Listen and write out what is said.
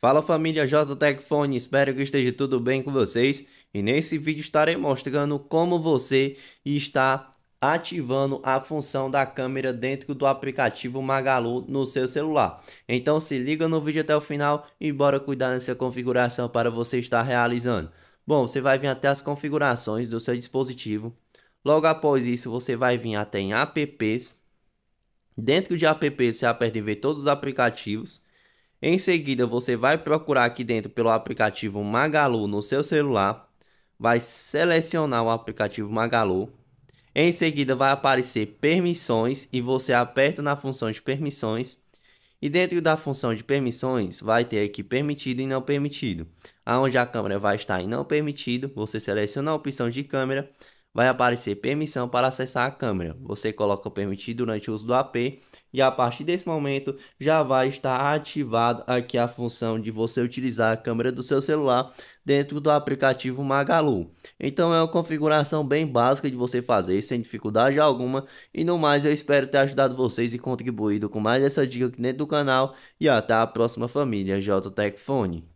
Fala família JTEC espero que esteja tudo bem com vocês e nesse vídeo estarei mostrando como você está ativando a função da câmera dentro do aplicativo Magalu no seu celular. Então se liga no vídeo até o final e bora cuidar dessa configuração para você estar realizando. Bom, você vai vir até as configurações do seu dispositivo. Logo após isso você vai vir até em apps. Dentro de apps você aperta em ver todos os aplicativos em seguida, você vai procurar aqui dentro pelo aplicativo Magalu no seu celular. Vai selecionar o aplicativo Magalu. Em seguida, vai aparecer permissões e você aperta na função de permissões. E dentro da função de permissões, vai ter aqui permitido e não permitido. Aonde a câmera vai estar em não permitido, você seleciona a opção de câmera vai aparecer permissão para acessar a câmera. Você coloca permitir durante o uso do AP e a partir desse momento já vai estar ativado aqui a função de você utilizar a câmera do seu celular dentro do aplicativo Magalu. Então é uma configuração bem básica de você fazer sem dificuldade alguma e no mais eu espero ter ajudado vocês e contribuído com mais essa dica aqui dentro do canal e até a próxima família JTech